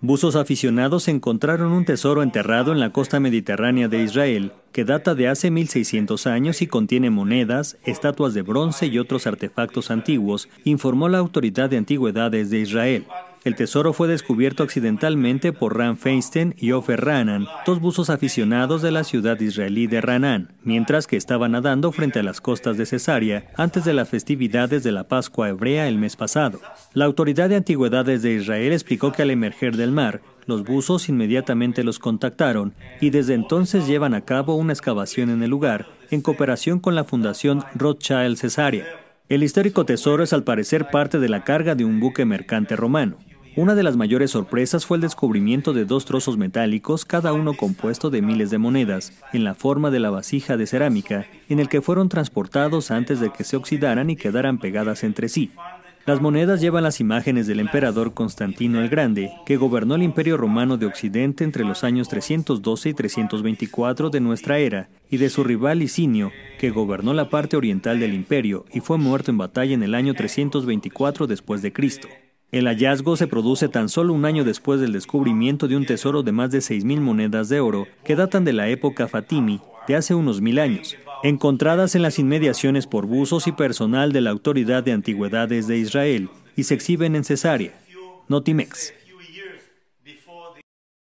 Buzos aficionados encontraron un tesoro enterrado en la costa mediterránea de Israel, que data de hace 1600 años y contiene monedas, estatuas de bronce y otros artefactos antiguos, informó la Autoridad de Antigüedades de Israel. El tesoro fue descubierto accidentalmente por Ran Feinstein y Ofer Ranan, dos buzos aficionados de la ciudad israelí de Ranan, mientras que estaban nadando frente a las costas de Cesarea antes de las festividades de la Pascua hebrea el mes pasado. La Autoridad de Antigüedades de Israel explicó que al emerger del mar, los buzos inmediatamente los contactaron y desde entonces llevan a cabo una excavación en el lugar en cooperación con la Fundación Rothschild Cesarea. El histórico tesoro es al parecer parte de la carga de un buque mercante romano. Una de las mayores sorpresas fue el descubrimiento de dos trozos metálicos, cada uno compuesto de miles de monedas, en la forma de la vasija de cerámica, en el que fueron transportados antes de que se oxidaran y quedaran pegadas entre sí. Las monedas llevan las imágenes del emperador Constantino el Grande, que gobernó el Imperio Romano de Occidente entre los años 312 y 324 de nuestra era, y de su rival Licinio, que gobernó la parte oriental del imperio y fue muerto en batalla en el año 324 después de Cristo. El hallazgo se produce tan solo un año después del descubrimiento de un tesoro de más de 6.000 monedas de oro que datan de la época Fatimi, de hace unos mil años, encontradas en las inmediaciones por buzos y personal de la Autoridad de Antigüedades de Israel y se exhiben en Cesarea, Notimex.